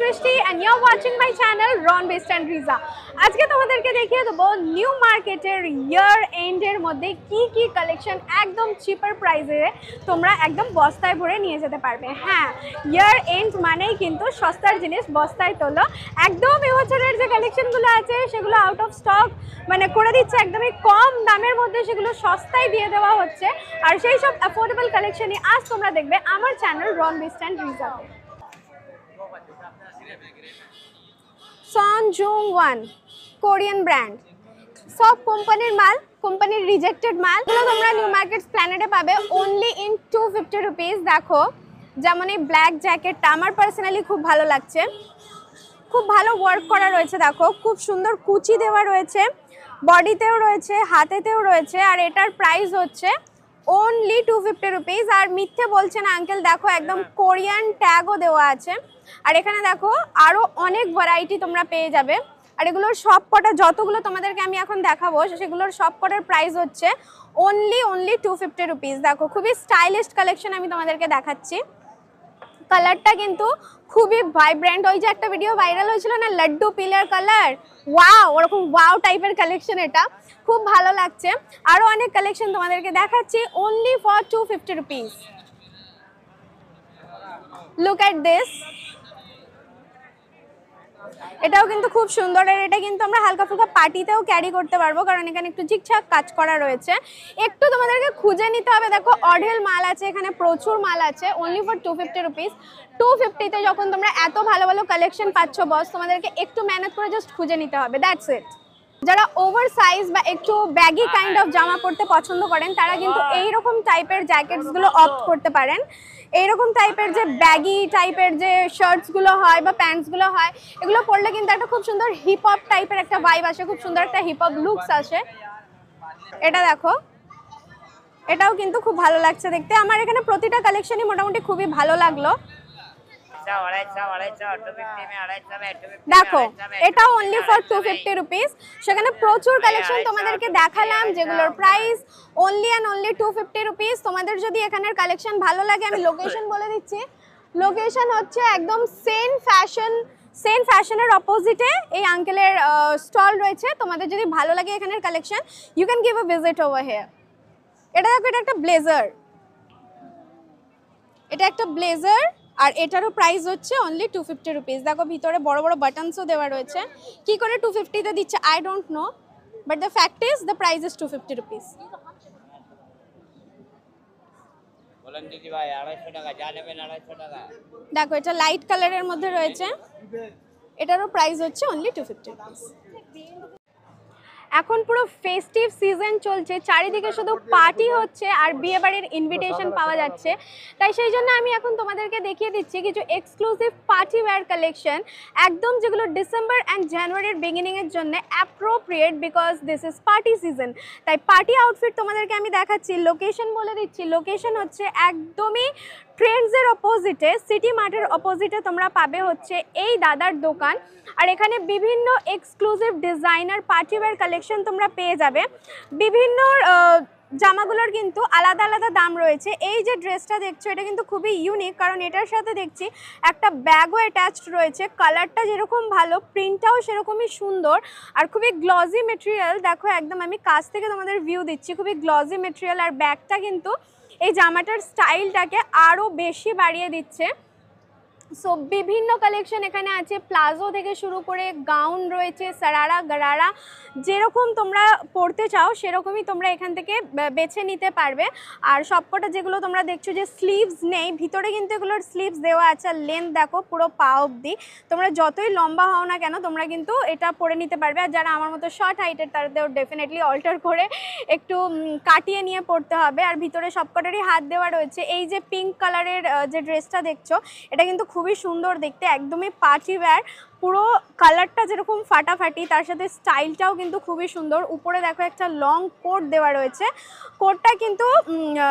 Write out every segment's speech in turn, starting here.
সৃষ্টি and you watching my channel Ron best and Riza আজকে তোমাদেরকে দেখিয়ে দেবো নিউ মার্কেটের ইয়ার এন্ডের মধ্যে কি কি কালেকশন একদম চিপার প্রাইসে তোমরা একদম বস্তায় ভরে নিয়ে যেতে পারবে হ্যাঁ ইয়ার এন্ড মানেই কিন্তু সস্তার জিনিস বস্তায় তোলো একদম এবছরের যে কালেকশনগুলো আছে সেগুলো আউট অফ স্টক মানে করে দিচ্ছে একদমই কম দামের মধ্যে সেগুলো সস্তায় দিয়ে দেওয়া হচ্ছে আর সেই সব অ্যাফোর্ডেবল কালেকশনই আজ তোমরা দেখবে আমার channel Ron best and Riza Son Jung Won Korean brand সব কোম্পানির মাল কোম্পানির রিজেক্টেড মাল এগুলো তোমরা নিউ মার্কেট প্ল্যানেটে পাবে only in two fifty rupees দেখো যেমন এই ব্ল্যাক জ্যাকেটটা আমার পার্সোনালি খুব ভালো লাগছে খুব ভালো ওয়ার্ক করা রয়েছে দেখো খুব সুন্দর কুচি দেওয়া রয়েছে বডিতেও রয়েছে হাতেতেও রয়েছে আর এটার প্রাইস হচ্ছে অনলি টু ফিফটি রুপিস আর মিথ্যে বলছে না আঙ্কেল দেখো একদম কোরিয়ান ট্যাগও দেওয়া আছে আর এখানে দেখো আরও অনেক ভ্যারাইটি তোমরা পেয়ে যাবে আর এগুলোর সব কটা যতগুলো তোমাদেরকে আমি এখন দেখাবো সেগুলোর সব কটার প্রাইস হচ্ছে only only two fifty rupees দেখো খুবই স্টাইলিশ কালেকশন আমি তোমাদেরকে দেখাচ্ছি কালারটা কিন্তু খুবই ভাইব্রেন্ট ওই যে একটা ভিডিও ভাইরাল হয়েছিল না লাড্ডু পিলার কালার ওয়াও ওরকম ওয়াও টাইপের কালেকশন এটা খুব ভালো লাগছে আরও অনেক কালেকশন তোমাদেরকে দেখাচ্ছি only for two fifty rupees look at this এটাও কিন্তু খুব সুন্দর আর এটা কিন্তু আমরা হালকা ফুলকা পার্টিতেও ক্যারি করতে পারবো কারণ এখানে একটু ঠিকঠাক কাজ করা রয়েছে একটু তোমাদেরকে খুঁজে নিতে হবে দেখো অঢেল মাল আছে এখানে প্রচুর মাল আছে only for two fifty rupees two ফিফটিতে যখন তোমরা এত ভালো ভালো কালেকশন পাচ্ছ বস তোমাদেরকে একটু ম্যানেজ করে জাস্ট খুঁজে নিতে হবে দ্যাটস ইট যারা ওভার সাইজ বা একটু ব্যাগি কাইন্ড অফ জামা পরতে পছন্দ করেন তারা কিন্তু হ্যাঁ। এইরকম টাইপের জ্যাকেটসগুলো অপ্ট করতে পারেন এইরকম টাইপের যে ব্যাগি টাইপের যে শার্টসগুলো হয় বা প্যান্টসগুলো হয় এগুলো পরলে কিন্তু একটা খুব সুন্দর হিপ হপ টাইপের একটা ভাইব আসে খুব সুন্দর একটা হিপ হপ লুকস আসে এটা দেখো এটাও কিন্তু খুব ভালো লাগছে দেখতে আমার এখানে প্রতিটা কালেকশনই মোটামুটি খুবই ভালো লাগলো দেখো এটা only for two fifty rupees সেখানে প্রচুর কালেকশন তোমাদেরকে দেখালাম যেগুলোর price only and only two fifty rupees তোমাদের যদি এখানের কালেকশন ভালো লাগে আমি লোকেশন বলে দিচ্ছি লোকেশন হচ্ছে একদম সেন ফ্যাশন সেন ফ্যাশনের অপোজিটে এই আঙ্কেলের স্টল রয়েছে তোমাদের যদি ভালো লাগে এখানের collection you can give a visit over here এটা দেখো এটা একটা ব্লেজার এটা একটা ব্লেজার আর এটারও প্রাইস হচ্ছে অনলি টু ফিফটি রুপিস দেখো ভিতরে বড় বড় বাটনসও দেওয়া রয়েছে কি করে টু ফিফটিতে দিচ্ছে I don't know but the fact is the price is two fifty rupees দেখো এটা লাইট কালারের মধ্যে রয়েছে এটারও প্রাইস হচ্ছে অনলি টু ফিফটি রুপিস এখন পুরো ফেস্টিভ সিজন চলছে চারিদিকে শুধু পার্টি হ্যাঁ, হ্যাঁ, হ্যাঁ। হচ্ছে আর বিয়েবাড়ির ইনভিটেশন পাওয়া যাচ্ছে তাই সেই জন্য আমি এখন তোমাদেরকে দেখিয়ে দিচ্ছি কিছু এক্সক্লুসিভ পার্টি ওয়্যার কালেকশন একদম যেগুলো ডিসেম্বর অ্যান্ড জানুয়ারির বিগিনিংয়ের জন্য appropriate because this is party season তাই পার্টি আউটফিট তোমাদেরকে আমি দেখাচ্ছি লোকেশন বলে দিচ্ছি লোকেশন হচ্ছে একদমই ট্রেন্ডসের অপোজিটে সিটি মার্টের অপোজিটে তোমরা পাবে হচ্ছে এই দাদার দোকান আর এখানে বিভিন্ন এক্সক্লুসিভ ডিজাইনার পার্টিওয়ার কালেকশন তোমরা পেয়ে যাবে বিভিন্ন জামাগুলোর কিন্তু আলাদা আলাদা দাম রয়েছে এই যে ড্রেসটা দেখছো এটা কিন্তু খুবই ইউনিক কারণ এটার সাথে দেখছি একটা ব্যাগও অ্যাটাচড রয়েছে কালারটা যেরকম ভালো প্রিন্টটাও সেরকমই সুন্দর আর খুবই গ্লজি মেটেরিয়াল দেখো একদম আমি কাছ থেকে তোমাদের ভিউ দিচ্ছি খুবই গ্লজি মেটেরিয়াল আর ব্যাগটা কিন্তু এই জামাটার স্টাইলটাকে আরও বেশি বাড়িয়ে দিচ্ছে সো বিভিন্ন কালেকশন এখানে আছে প্লাজো থেকে শুরু করে গাউন রয়েছে সারারা গারারা যেরকম তোমরা পড়তে চাও সেরকমই তোমরা এখান থেকে বেছে নিতে পারবে আর সবকটা যেগুলো তোমরা দেখছো যে স্লিভস নেই ভিতরে কিন্তু এগুলোর স্লিভস দেওয়া আছে আর লেন্থ দেখো পুরো পা অবধি তোমরা যতই লম্বা হও না কেন তোমরা কিন্তু এটা পরে নিতে পারবে আর যারা আমার মতো শর্ট হাইটের তাদের ডেফিনেটলি অল্টার করে একটু কাটিয়ে নিয়ে পড়তে হবে আর ভিতরে সবকটারই হাত দেওয়া রয়েছে এই যে পিঙ্ক কালারের যে ড্রেসটা দেখছো এটা কিন্তু খুবই সুন্দর দেখতে একদমই পার্টি ওয়্যার পুরো কালারটা যেরকম ফাটাফাটি তার সাথে স্টাইলটাও কিন্তু খুবই সুন্দর উপরে দেখো একটা লং কোট দেওয়া রয়েছে কোটটা কিন্তু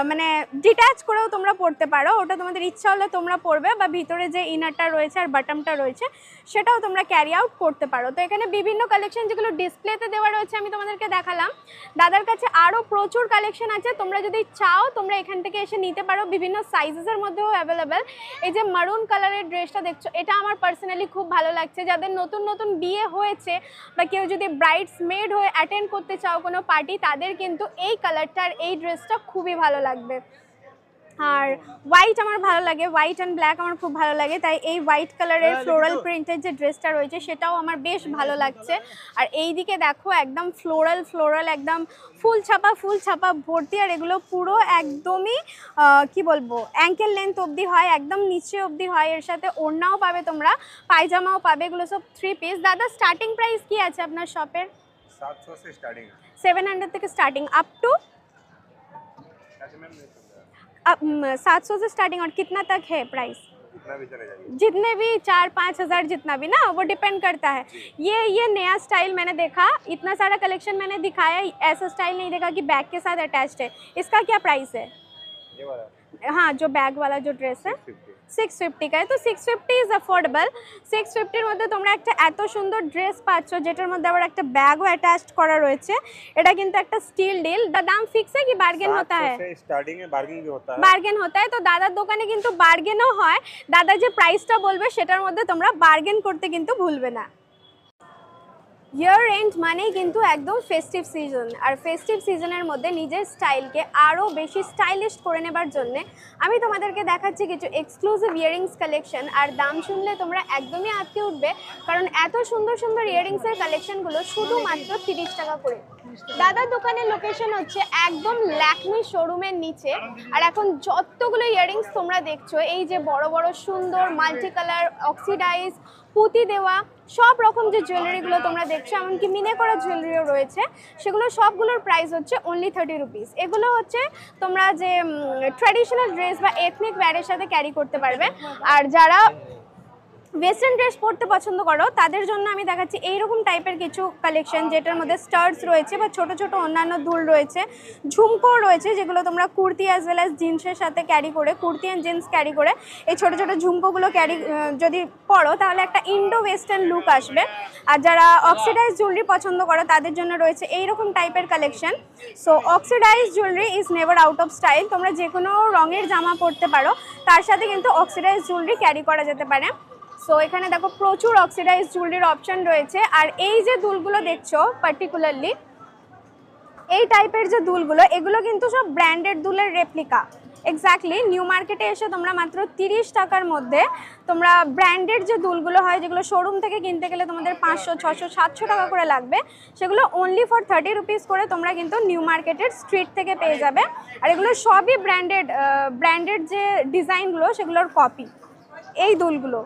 মানে ডিট্যাচ করেও তোমরা পড়তে পারো ওটা তোমাদের ইচ্ছা হলে তোমরা পড়বে বা ভিতরে যে ইনারটা রয়েছে আর বাটামটা রয়েছে সেটাও তোমরা ক্যারি আউট করতে পারো তো এখানে বিভিন্ন কালেকশন যেগুলো ডিসপ্লেতে দেওয়া রয়েছে আমি তোমাদেরকে দেখালাম দাদার কাছে আরও প্রচুর কালেকশন আছে তোমরা যদি চাও তোমরা এখান থেকে এসে নিতে পারো বিভিন্ন সাইজেসের মধ্যেও অ্যাভেলেবেল এই যে মারুন কালারের কালারের ড্রেসটা দেখছো এটা আমার পার্সোনালি খুব ভালো লাগছে যাদের নতুন নতুন বিয়ে হয়েছে বা কেউ যদি ব্রাইডস মেড হয়ে অ্যাটেন্ড করতে চাও কোনো পার্টি তাদের কিন্তু এই কালারটার এই ড্রেসটা খুবই ভালো লাগবে আর হোয়াইট আমার ভালো লাগে হোয়াইট অ্যান্ড ব্ল্যাক আমার খুব ভালো লাগে তাই এই হোয়াইট কালারের ফ্লোরাল প্রিন্টের যে ড্রেসটা রয়েছে সেটাও আমার বেশ হ্যাঁ, ভালো লাগছে আর এই দিকে দেখো একদম ফ্লোরাল ফ্লোরাল একদম ফুল ছাপা ফুল ছাপা ভর্তি আর এগুলো পুরো একদমই কি বলবো অ্যাঙ্কেল লেন্থ অবধি হয় একদম নিচে অবধি হয় এর সাথে ওড়নাও পাবে তোমরা পায়জামাও পাবে এগুলো সব থ্রি পিস দাদা স্টার্টিং প্রাইস কি আছে আপনার শপের সেভেন হান্ড্রেড থেকে স্টার্টিং আপ টু अब सात सौ से स्टार्टिंग और कितना तक है प्राइस भी जितने भी चार पाँच हज़ार जितना भी ना वो डिपेंड करता है ये ये नया स्टाइल मैंने देखा इतना सारा कलेक्शन मैंने दिखाया ऐसा स्टाइल नहीं देखा कि बैग के साथ अटैच्ड है इसका क्या प्राइस है हाँ जो बैग वाला जो ड्रेस है সিক্স ফিফটি কায় তো six fifty is affordable six ফিফটির মধ্যে তোমরা একটা এত সুন্দর ড্রেস পাচ্ছ যেটার মধ্যে আবার একটা ব্যাগও অ্যাটাচড করা রয়েছে এটা কিন্তু একটা স্টিল ডিল দাম ফিক্স হ্যাঁ কি বার্গেন হতা হ্যাঁ বার্গেন ভি হতা তো দাদার দোকানে কিন্তু বার্গেনও হয় দাদা যে প্রাইসটা বলবে সেটার মধ্যে তোমরা বার্গেন করতে কিন্তু ভুলবে না ইয়ার এন্ড মানেই কিন্তু একদম ফেস্টিভ সিজন আর ফেস্টিভ সিজনের মধ্যে নিজের স্টাইলকে আরও বেশি স্টাইলিশ করে নেবার জন্যে আমি তোমাদেরকে দেখাচ্ছি কিছু এক্সক্লুসিভ ইয়ারিংস কালেকশন আর দাম শুনলে তোমরা একদমই আঁকতে উঠবে কারণ এত সুন্দর সুন্দর ইয়ারিংসের কালেকশনগুলো শুধুমাত্র তিরিশ টাকা করে দাদার দোকানের লোকেশন হচ্ছে একদম ল্যাকমি শোরুমের নিচে আর এখন যতগুলো ইয়ারিংস তোমরা দেখছো এই যে বড় বড় সুন্দর মাল্টি কালার অক্সিডাইজ পুঁতি দেওয়া সব রকম যে জুয়েলারিগুলো তোমরা দেখছো এমনকি মিনে করা জুয়েলারিও রয়েছে সেগুলো সবগুলোর প্রাইস হচ্ছে অনলি থার্টি রুপিস এগুলো হচ্ছে তোমরা যে ট্র্যাডিশনাল ড্রেস বা এথনিক ব্যারের সাথে ক্যারি করতে পারবে আর যারা ওয়েস্টার্ন ড্রেস পরতে পছন্দ করো তাদের জন্য আমি দেখাচ্ছি এইরকম টাইপের কিছু কালেকশন যেটার মধ্যে স্টার্টস রয়েছে বা ছোট ছোট অন্যান্য দুল রয়েছে ঝুমকো রয়েছে যেগুলো তোমরা কুর্তি অ্যাজ ওয়েল অ্যাজ জিন্সের সাথে ক্যারি করে কুর্তি অ্যান্ড জিন্স ক্যারি করে এই ছোট ছোট ঝুমকোগুলো ক্যারি যদি পড়ো তাহলে একটা ইন্ডো ওয়েস্টার্ন লুক আসবে আর যারা অক্সিডাইজ জুয়েলারি পছন্দ করো তাদের জন্য রয়েছে এইরকম টাইপের collection so oxidise jewellery is never out of style তোমরা যে কোনো রঙের জামা পরতে পারো তার সাথে কিন্তু অক্সিডাইজ জুয়েলারি ক্যারি করা যেতে পারে সো এখানে দেখো প্রচুর অক্সিডাইজ জুয়েলারির অপশন রয়েছে আর এই যে দুলগুলো দেখছো পার্টিকুলারলি এই টাইপের যে দুলগুলো এগুলো কিন্তু সব ব্র্যান্ডেড দুলের রেপ্লিকা এক্স্যাক্টলি নিউ মার্কেটে এসে তোমরা মাত্র তিরিশ টাকার মধ্যে তোমরা ব্র্যান্ডেড যে দুলগুলো হয় যেগুলো শোরুম থেকে কিনতে গেলে তোমাদের পাঁচশো ছশো সাতশো টাকা করে লাগবে সেগুলো অনলি ফর থার্টি রুপিস করে তোমরা কিন্তু নিউ মার্কেটের স্ট্রিট থেকে পেয়ে যাবে আর এগুলো সবই ব্র্যান্ডেড ব্র্যান্ডেড যে ডিজাইনগুলো সেগুলোর কপি এই দুলগুলো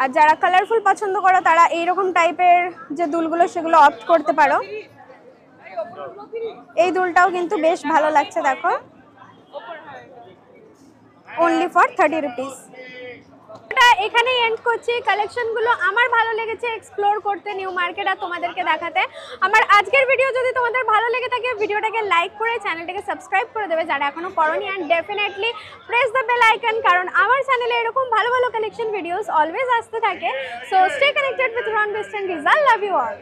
আর যারা কালারফুল পছন্দ করো তারা এইরকম টাইপের যে দুলগুলো সেগুলো অপ্ট করতে পারো এই দুলটাও কিন্তু বেশ ভালো লাগছে দেখো অনলি ফর থার্টি রুপিস এখানেই এন্ড করছি কালেকশনগুলো আমার ভালো লেগেছে এক্সপ্লোর করতে নিউ মার্কেট আর তোমাদেরকে দেখাতে আমার আজকের ভিডিও যদি তোমাদের ভালো লেগে থাকে ভিডিওটাকে লাইক করে চ্যানেলটাকে সাবস্ক্রাইব করে দেবে যারা এখনও করনি and definitely press the bell icon কারণ আমার চ্যানেলে এরকম ভালো ভালো কালেকশন ভিডিওস অলওয়েজ আসতে থাকে so stay connected with Ron best and Rizal love you all